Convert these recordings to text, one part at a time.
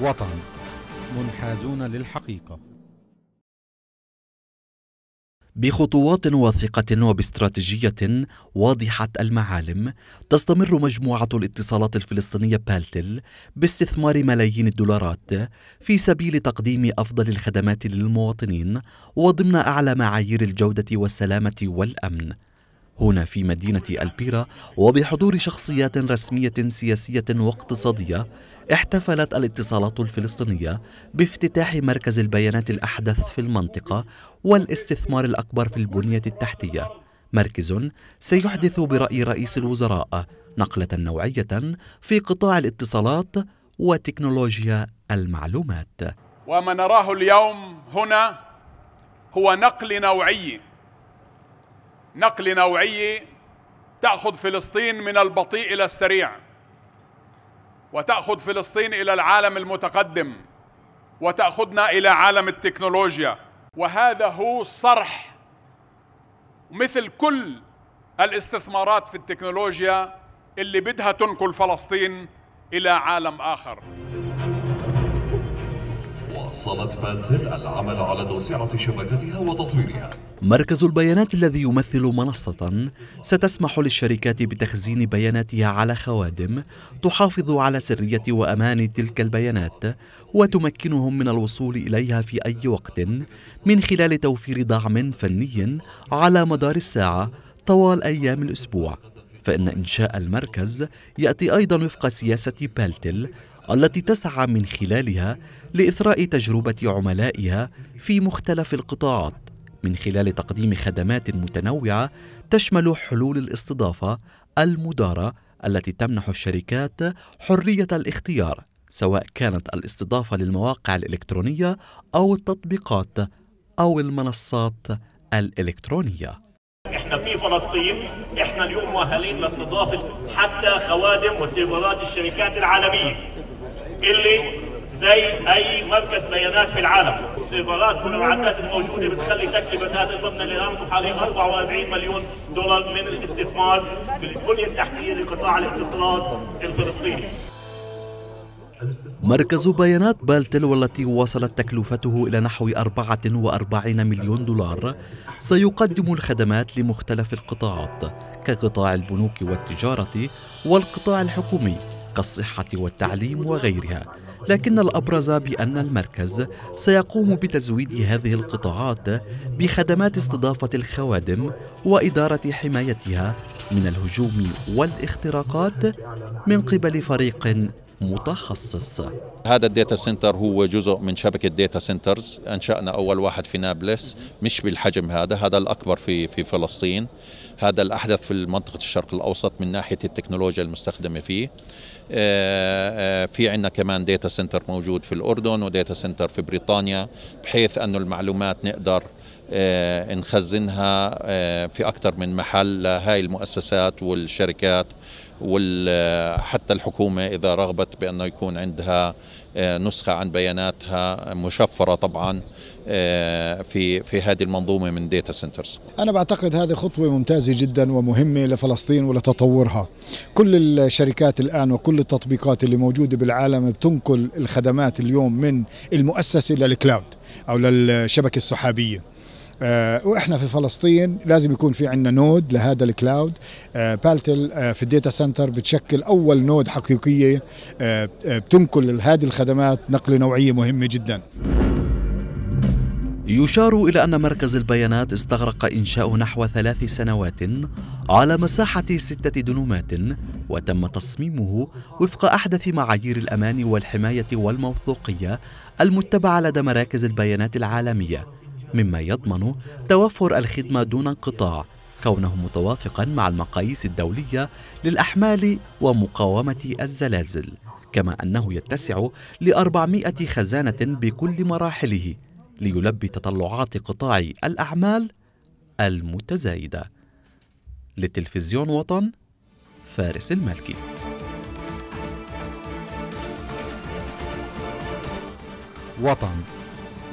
وطن منحازون للحقيقة بخطوات واثقة وباستراتيجية واضحة المعالم تستمر مجموعة الاتصالات الفلسطينية بالتل باستثمار ملايين الدولارات في سبيل تقديم أفضل الخدمات للمواطنين وضمن أعلى معايير الجودة والسلامة والأمن هنا في مدينة البيرة وبحضور شخصيات رسمية سياسية واقتصادية احتفلت الاتصالات الفلسطينية بافتتاح مركز البيانات الأحدث في المنطقة والاستثمار الأكبر في البنية التحتية مركز سيحدث برأي رئيس الوزراء نقلة نوعية في قطاع الاتصالات وتكنولوجيا المعلومات وما نراه اليوم هنا هو نقل نوعي نقل نوعي تأخذ فلسطين من البطيء إلى السريع وتأخذ فلسطين إلى العالم المتقدم وتأخذنا إلى عالم التكنولوجيا وهذا هو صرح مثل كل الاستثمارات في التكنولوجيا اللي بدها تنقل فلسطين إلى عالم آخر حصلت بانتل العمل على توسعة شبكتها وتطويرها مركز البيانات الذي يمثل منصة ستسمح للشركات بتخزين بياناتها على خوادم تحافظ على سرية وأمان تلك البيانات وتمكنهم من الوصول إليها في أي وقت من خلال توفير دعم فني على مدار الساعة طوال أيام الأسبوع فإن إنشاء المركز يأتي أيضا وفق سياسة بالتل التي تسعى من خلالها لاثراء تجربه عملائها في مختلف القطاعات من خلال تقديم خدمات متنوعه تشمل حلول الاستضافه المداره التي تمنح الشركات حريه الاختيار سواء كانت الاستضافه للمواقع الالكترونيه او التطبيقات او المنصات الالكترونيه احنا في فلسطين احنا اليوم مؤهلين لاستضافه حتى خوادم وسيرفرات الشركات العالميه اللي زي اي مركز بيانات في العالم السيرفرات والمعدات الموجوده بتخلي تكلفه هذا المبنى اللي نعرضه حاليا 44 مليون دولار من الاستثمار في البنيه التحتيه لقطاع الاتصالات الفلسطيني مركز بيانات بالتل والتي وصلت تكلفته إلى نحو 44 مليون دولار سيقدم الخدمات لمختلف القطاعات كقطاع البنوك والتجارة والقطاع الحكومي كالصحة والتعليم وغيرها لكن الأبرز بأن المركز سيقوم بتزويد هذه القطاعات بخدمات استضافة الخوادم وإدارة حمايتها من الهجوم والاختراقات من قبل فريق متخصص هذا الداتا سنتر هو جزء من شبكه داتا سنترز انشانا اول واحد في نابلس مش بالحجم هذا هذا الاكبر في في فلسطين هذا الاحدث في منطقه الشرق الاوسط من ناحيه التكنولوجيا المستخدمه فيه آه، آه، في عندنا كمان داتا سنتر موجود في الاردن وداتا سنتر في بريطانيا بحيث انه المعلومات نقدر آه، نخزنها في اكثر من محل لهذه المؤسسات والشركات وحتى الحكومه اذا رغبت بانه يكون عندها نسخة عن بياناتها مشفرة طبعا آه، في في هذه المنظومة من داتا سنترز أنا بعتقد هذه خطوة ممتازة جدا ومهمة لفلسطين ولتطورها كل الشركات الآن وكل التطبيقات اللي موجودة بالعالم بتنقل الخدمات اليوم من المؤسسة للكلاود أو للشبكة السحابية آه، واحنا في فلسطين لازم يكون في عندنا نود لهذا الكلاود بالتل آه، آه، في الداتا سنتر بتشكل اول نود حقيقيه بتنقل هذه الخدمات نقله نوعيه مهمه جدا يشار إلى أن مركز البيانات استغرق إنشاؤه نحو ثلاث سنوات على مساحة ستة دنومات وتم تصميمه وفق أحدث معايير الأمان والحماية والموثوقية المتبعة لدى مراكز البيانات العالمية مما يضمن توفر الخدمة دون انقطاع كونه متوافقا مع المقاييس الدولية للأحمال ومقاومة الزلازل كما أنه يتسع ل 400 خزانة بكل مراحله ليلبي تطلعات قطاع الأعمال المتزايدة لتلفزيون وطن فارس المالكي وطن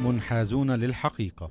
منحازون للحقيقة